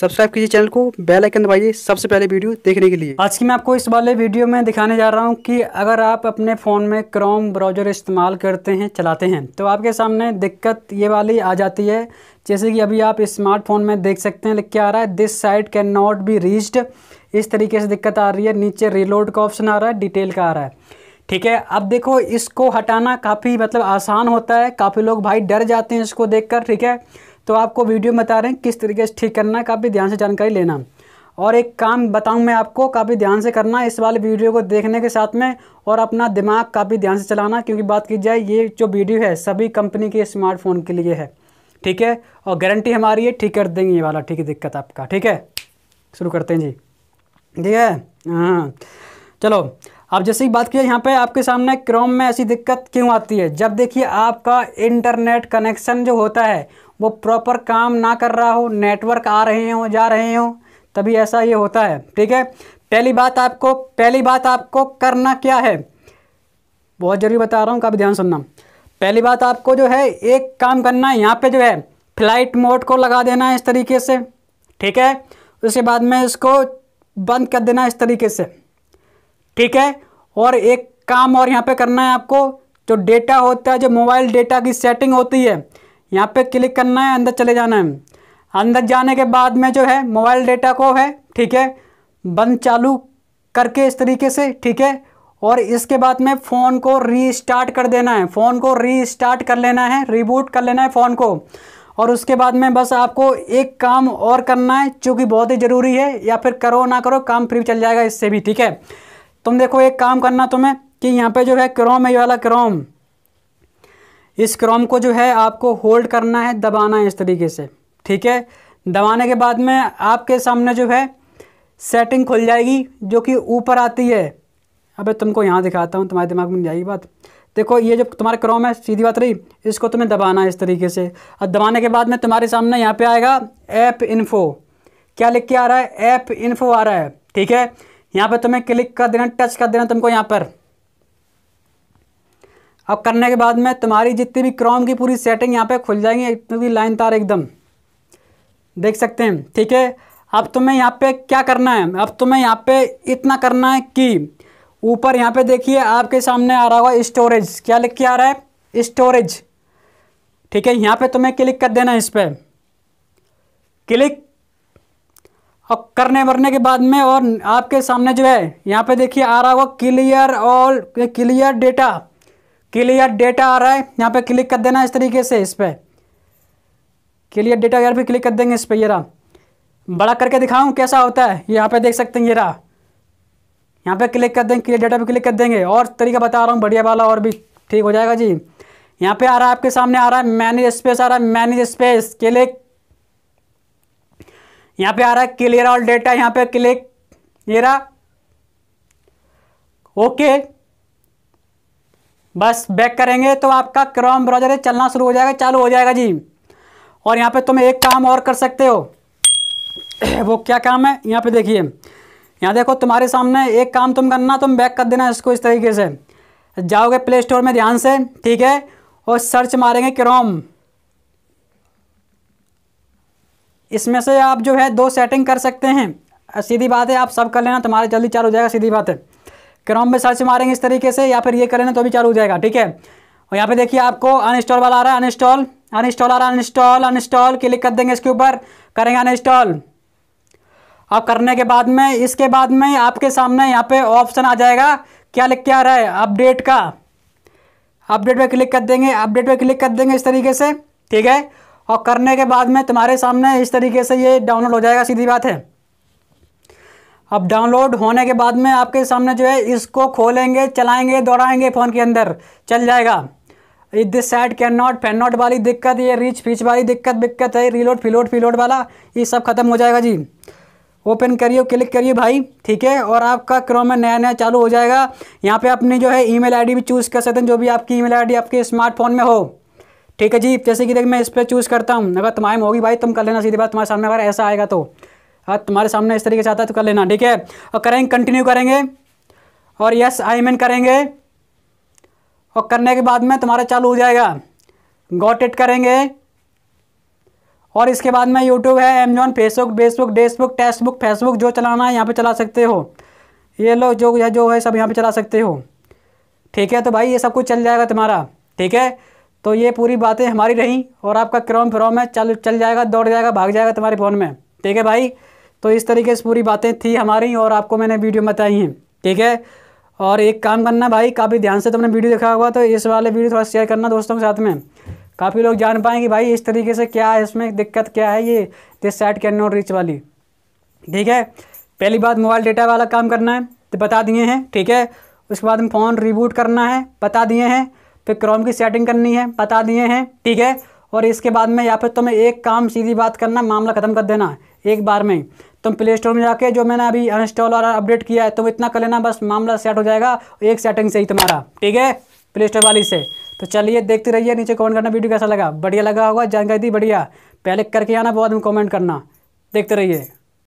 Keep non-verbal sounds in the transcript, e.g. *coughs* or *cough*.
subscribe कीजिए channel को bell icon दबाइए सबसे पहले वीडियो देखने के लिए आज की मैं आपको इस वाले वीडियो में दिखाने जा रहा हूँ कि अगर आप अपने फ़ोन में क्रोम ब्राउज़र इस्तेमाल करते हैं चलाते हैं तो आपके सामने दिक्कत ये वाली आ जाती है जैसे कि अभी आप स्मार्टफोन में देख सकते हैं क्या आ रहा है this site cannot be reached इस तरीके से दिक्कत आ रही है नीचे रिलोड का ऑप्शन आ रहा है डिटेल का आ रहा है ठीक है अब देखो इसको हटाना काफ़ी मतलब आसान होता है काफ़ी लोग भाई डर जाते हैं इसको देखकर ठीक है तो आपको वीडियो में बता रहे हैं किस तरीके से ठीक करना है काफ़ी ध्यान से जानकारी लेना और एक काम बताऊं मैं आपको काफ़ी ध्यान से करना इस वाले वीडियो को देखने के साथ में और अपना दिमाग काफ़ी ध्यान से चलाना क्योंकि बात की जाए ये जो वीडियो है सभी कंपनी के स्मार्टफोन के लिए है ठीक है और गारंटी हमारी है ठीक कर देंगे ये वाला ठीक है दिक्कत आपका ठीक है शुरू करते हैं जी ठीक है हाँ चलो अब जैसे ही बात की यहाँ पे आपके सामने क्रोम में ऐसी दिक्कत क्यों आती है जब देखिए आपका इंटरनेट कनेक्शन जो होता है वो प्रॉपर काम ना कर रहा हो नेटवर्क आ रहे हों जा रहे हों तभी ऐसा ये होता है ठीक है पहली बात आपको पहली बात आपको करना क्या है बहुत जरूरी बता रहा हूँ कभी ध्यान सुनना पहली बात आपको जो है एक काम करना है यहाँ पे जो है फ्लाइट मोड को लगा देना है इस तरीके से ठीक है उसके बाद में इसको बंद कर देना है इस तरीके से ठीक है और एक काम और यहाँ पे करना है आपको जो डेटा होता है जो मोबाइल डेटा की सेटिंग होती है यहाँ पे क्लिक करना है अंदर चले जाना है अंदर जाने के बाद में जो है मोबाइल डेटा को है ठीक है बंद चालू करके इस तरीके से ठीक है और इसके बाद में फ़ोन को रीस्टार्ट कर देना है फ़ोन को रीस्टार्ट कर लेना है रिबूट कर लेना है फ़ोन को और उसके बाद में बस आपको एक काम और करना है चूँकि बहुत ही ज़रूरी है या फिर करो ना करो काम फ्री चल जाएगा इससे भी ठीक है तुम देखो एक काम करना तुम्हें कि यहाँ पे जो है क्रोम है ये वाला क्रोम इस क्रोम को जो है आपको होल्ड करना है दबाना है इस तरीके से ठीक है दबाने के बाद में आपके सामने जो है सेटिंग खुल जाएगी जो कि ऊपर आती है अबे तुमको यहाँ दिखाता हूँ तुम्हारे दिमाग में नहीं बात देखो ये जो तुम्हारा क्रोम है सीधी बात रही इसको तुम्हें दबाना है इस तरीके से और दबाने के बाद में तुम्हारे सामने यहाँ पे आएगा ऐप इन्फो क्या लिख के आ रहा है ऐप इन्फो आ रहा है ठीक है यहाँ पे तुम्हें क्लिक कर देना टच कर देना तुमको यहाँ पर अब करने के बाद में तुम्हारी जितनी भी क्रॉम की पूरी सेटिंग यहाँ पे खुल जाएंगी इतनी लाइन तार एकदम देख सकते हैं ठीक है अब तुम्हें यहाँ पे क्या करना है अब तुम्हें यहाँ पे इतना करना है कि ऊपर यहाँ पे देखिए आपके सामने आ रहा होगा स्टोरेज क्या लिख के आ रहा है स्टोरेज ठीक है यहाँ पे तुम्हें क्लिक कर देना है इस पर क्लिक और करने भरने के बाद में और आपके सामने जो है यहाँ पे देखिए आ रहा होगा clear all clear data clear data आ रहा है यहाँ पे क्लिक कर देना इस तरीके से इस पर क्लियर डेटा यार भी क्लिक कर देंगे इस पर ये रहा बड़ा करके दिखाऊँ कैसा होता है यहाँ पे देख सकते हैं ये रहा यहाँ पे क्लिक कर देंगे क्लियर डेटा पर क्लिक कर देंगे और तरीका बता रहा हूँ बढ़िया वाला और भी ठीक हो जाएगा जी यहाँ पे आ रहा है आपके सामने आ रहा है मैनेज स्पेस आ रहा है मैनेज स्पेस क्लिक यहाँ पे आ रहा है क्लियर ऑल डेटा यहाँ पे क्लिक ये रहा ओके बस बैक करेंगे तो आपका क्रोम ब्राउजर चलना शुरू हो जाएगा चालू हो जाएगा जी और यहाँ पे तुम एक काम और कर सकते हो *coughs* वो क्या काम है यहाँ पे देखिए यहाँ देखो तुम्हारे सामने एक काम तुम करना तुम बैक कर देना इसको इस तरीके से जाओगे प्ले स्टोर में ध्यान से ठीक है और सर्च मारेंगे क्रोम इसमें से आप जो है दो सेटिंग कर सकते हैं सीधी बात है आप सब कर लेना तुम्हारा जल्दी चालू हो जाएगा सीधी बात है क्रम में सर्च मारेंगे इस तरीके से या फिर ये कर लेना तो भी चालू हो जाएगा ठीक है और यहाँ पे देखिए आपको अनइंस्टॉल वाला आ रहा है अनइंस्टॉल अनइंस्टॉल आ रहा है अनइंस्टॉल अनइंस्टॉल क्लिक कर देंगे इसके ऊपर करेंगे अनइंस्टॉल अब करने के बाद में इसके बाद में आपके सामने यहाँ पे ऑप्शन आ जाएगा क्या लिख के आ रहा है अपडेट का अपडेट पर क्लिक कर देंगे अपडेट पर क्लिक कर देंगे इस तरीके से ठीक है और करने के बाद में तुम्हारे सामने इस तरीके से ये डाउनलोड हो जाएगा सीधी बात है अब डाउनलोड होने के बाद में आपके सामने जो है इसको खोलेंगे चलाएंगे दौड़ाएंगे फ़ोन के अंदर चल जाएगा this site cannot fan not वाली दिक्कत ये रीच फीच वाली दिक्कत दिक्कत है रीलोड फिलोड फिलोड वाला ये सब खत्म हो जाएगा जी ओपन करिए क्लिक करिए भाई ठीक है और आपका क्रोम में नया नया चालू हो जाएगा यहाँ पे अपनी जो है ईमेल आईडी भी चूज़ कर सकते हैं जो भी आपकी ईमेल आईडी आपके स्मार्टफोन में हो ठीक है जी जैसे कि देख मैं इस पर चूज़ करता हूँ अगर तमाम होगी भाई तुम कर लेना सीधी बात तुम्हारे सामने अगर ऐसा आएगा तो अगर हाँ, तुम्हारे सामने इस तरीके से आता है तो कर लेना ठीक है और करेंगे कंटिन्यू करेंगे और यस आई मैन करेंगे और करने के बाद में तुम्हारा चालू हो जाएगा गॉट इट करेंगे और इसके बाद में यूट्यूब है अमेजॉन फेसबुक बेसबुक डेसबुक टेक्सबुक फेसबुक जो चलाना है यहाँ पर चला सकते हो ये लोग जो है जो है सब यहाँ पर चला सकते हो ठीक है तो भाई ये सब कुछ चल जाएगा तुम्हारा ठीक है तो ये पूरी बातें हमारी रहीं और आपका क्रोम फ्रोम है चल चल जाएगा दौड़ जाएगा भाग जाएगा तुम्हारे फ़ोन में ठीक है भाई तो इस तरीके से पूरी बातें थी हमारी और आपको मैंने वीडियो बताई हैं ठीक है और एक काम करना भाई काफ़ी ध्यान से तुमने वीडियो देखा होगा तो इस वाले वीडियो थोड़ा शेयर करना दोस्तों के साथ में काफ़ी लोग जान पाएँ कि भाई इस तरीके से क्या है इसमें दिक्कत क्या है ये this site cannot reach वाली ठीक है पहली बात मोबाइल डेटा वाला काम करना है तो बता दिए हैं ठीक है उसके बाद में फ़ोन रिबूट करना है बता दिए हैं फिर क्रोम की सेटिंग करनी है बता दिए हैं ठीक है और इसके बाद में या फिर तुम्हें एक काम सीधी बात करना मामला ख़त्म कर देना एक बार में तुम प्ले स्टोर में जाके जो मैंने अभी अनस्टॉल और अपडेट किया है तुम तो इतना कर लेना बस मामला सेट हो जाएगा एक सेटिंग से ही तुम्हारा ठीक है प्ले स्टोर वाली से तो चलिए देखते रहिए नीचे कमेंट करना वीडियो कैसा लगा बढ़िया लगा होगा जानकारी दी बढ़िया पहले करके आना बहुत कमेंट करना देखते रहिए